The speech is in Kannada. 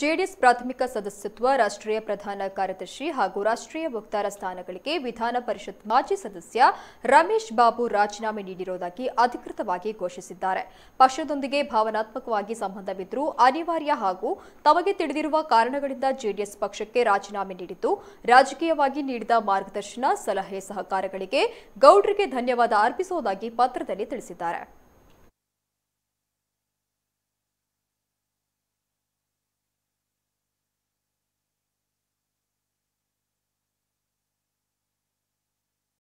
ಜೆಡಿಎಸ್ ಪ್ರಾಥಮಿಕ ಸದಸ್ಯತ್ವ ರಾಷ್ಟ್ರೀಯ ಪ್ರಧಾನ ಕಾರ್ಯದರ್ಶಿ ಹಾಗೂ ರಾಷ್ಟ್ರೀಯ ವಕ್ತಾರ ಸ್ಥಾನಗಳಿಗೆ ವಿಧಾನ ಪರಿಷತ್ ಮಾಜಿ ಸದಸ್ಯ ರಮೇಶ್ ಬಾಬು ರಾಜೀನಾಮೆ ನೀಡಿರುವುದಾಗಿ ಅಧಿಕೃತವಾಗಿ ಘೋಷಿಸಿದ್ದಾರೆ ಪಕ್ಷದೊಂದಿಗೆ ಭಾವನಾತ್ಮಕವಾಗಿ ಸಂಬಂಧವಿದ್ದರೂ ಅನಿವಾರ್ಯ ಹಾಗೂ ತಮಗೆ ತಿಳಿದಿರುವ ಕಾರಣಗಳಿಂದ ಜೆಡಿಎಸ್ ಪಕ್ಷಕ್ಕೆ ರಾಜೀನಾಮೆ ನೀಡಿದ್ದು ರಾಜಕೀಯವಾಗಿ ನೀಡಿದ ಮಾರ್ಗದರ್ಶನ ಸಲಹೆ ಸಹಕಾರಗಳಿಗೆ ಗೌಡ್ರಿಗೆ ಧನ್ಯವಾದ ಅರ್ಪಿಸುವುದಾಗಿ ಪತ್ರದಲ್ಲಿ ತಿಳಿಸಿದ್ದಾರೆ